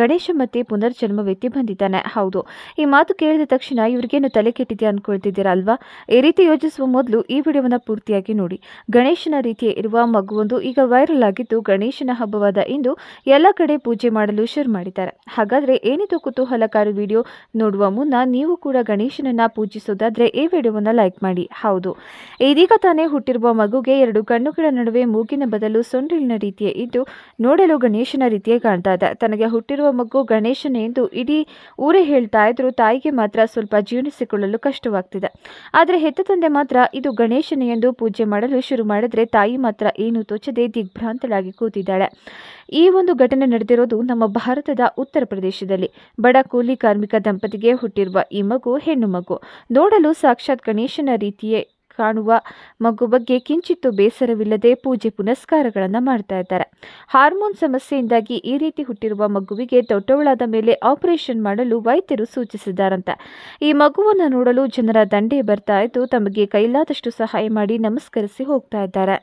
ಗಣೇಶ ಮತ್ತೆ ಪುನರ್ಜನ್ಮ ವ್ಯಕ್ತಿ ಬಂದಿದ್ದಾನೆ ಹೌದು ಈ ಮಾತು ಕೇಳಿದ ತಕ್ಷಣ ಇವರಿಗೇನು ತಲೆ ಕೆಟ್ಟಿದೆ ಅನ್ಕೊಳ್ತಿದ್ದೀರಾ ಅಲ್ವಾ ಈ ರೀತಿ ಯೋಚಿಸುವ ಮೊದಲು ಈ ವಿಡಿಯೋವನ್ನು ಪೂರ್ತಿಯಾಗಿ ನೋಡಿ ಗಣೇಶನ ರೀತಿಯ ಇರುವ ಮಗುವೊಂದು ಈಗ ವೈರಲ್ ಆಗಿದ್ದು ಗಣೇಶನ ಹಬ್ಬವಾದ ಇಂದು ಎಲ್ಲ ಕಡೆ ಪೂಜೆ ಮಾಡಲು ಶುರು ಮಾಡಿದ್ದಾರೆ ಹಾಗಾದ್ರೆ ಏನಿದು ಕುತೂಹಲಕಾರಿ ವಿಡಿಯೋ ನೋಡುವ ಮುನ್ನ ನೀವು ಕೂಡ ಗಣೇಶನನ್ನ ಪೂಜಿಸೋದಾದ್ರೆ ಈ ವಿಡಿಯೋವನ್ನು ಲೈಕ್ ಮಾಡಿ ಹೌದು ಇದೀಗ ತಾನೇ ಹುಟ್ಟಿರುವ ಮಗುಗೆ ಎರಡು ಕಣ್ಣುಗಳ ನಡುವೆ ಮೂಗಿನ ಬದಲು ಸೊಂಡಿಲಿನ ರೀತಿಯ ಇದ್ದು ನೋಡಲು ಗಣೇಶನ ರೀತಿಯೇ ಕಾಣ್ತಾ ಇದೆ ತನಗೆ ಹುಟ್ಟಿರುವ ಹುಟ್ಟುವ ಮಗು ಎಂದು ಇಡೀ ಊರೇ ಹೇಳ್ತಾ ಇದ್ರು ತಾಯಿಗೆ ಮಾತ್ರ ಸ್ವಲ್ಪ ಜೀರ್ಣಿಸಿಕೊಳ್ಳಲು ಕಷ್ಟವಾಗ್ತಿದೆ ಆದರೆ ಹೆತ್ತ ತಂದೆ ಮಾತ್ರ ಇದು ಗಣೇಶನೇ ಎಂದು ಪೂಜೆ ಮಾಡಲು ಶುರು ಮಾಡಿದ್ರೆ ತಾಯಿ ಮಾತ್ರ ಏನು ತೋಚದೆ ದಿಗ್ಭ್ರಾಂತಳಾಗಿ ಕೂತಿದ್ದಾಳೆ ಈ ಒಂದು ಘಟನೆ ನಡೆದಿರೋದು ನಮ್ಮ ಭಾರತದ ಉತ್ತರ ಪ್ರದೇಶದಲ್ಲಿ ಬಡ ಕೂಲಿ ಕಾರ್ಮಿಕ ದಂಪತಿಗೆ ಹುಟ್ಟಿರುವ ಈ ಮಗು ಹೆಣ್ಣು ಮಗು ನೋಡಲು ಸಾಕ್ಷಾತ್ ಗಣೇಶನ ರೀತಿಯೇ ಕಾಣುವ ಮಗು ಬಗ್ಗೆ ಕಿಂಚಿತ್ತು ಬೇಸರವಿಲ್ಲದೆ ಪೂಜೆ ಪುನಸ್ಕಾರಗಳನ್ನು ಮಾಡ್ತಾ ಇದ್ದಾರೆ ಹಾರ್ಮೋನ್ ಸಮಸ್ಯೆಯಿಂದಾಗಿ ಈ ರೀತಿ ಹುಟ್ಟಿರುವ ಮಗುವಿಗೆ ದೊಡ್ಡವಳಾದ ಮೇಲೆ ಆಪರೇಷನ್ ಮಾಡಲು ವೈದ್ಯರು ಸೂಚಿಸಿದ್ದಾರಂತೆ ಈ ಮಗುವನ್ನು ನೋಡಲು ಜನರ ದಂಡೆ ಬರ್ತಾ ಇದ್ದು ತಮಗೆ ಕೈಲಾದಷ್ಟು ಸಹಾಯ ಮಾಡಿ ನಮಸ್ಕರಿಸಿ ಹೋಗ್ತಾ ಇದ್ದಾರೆ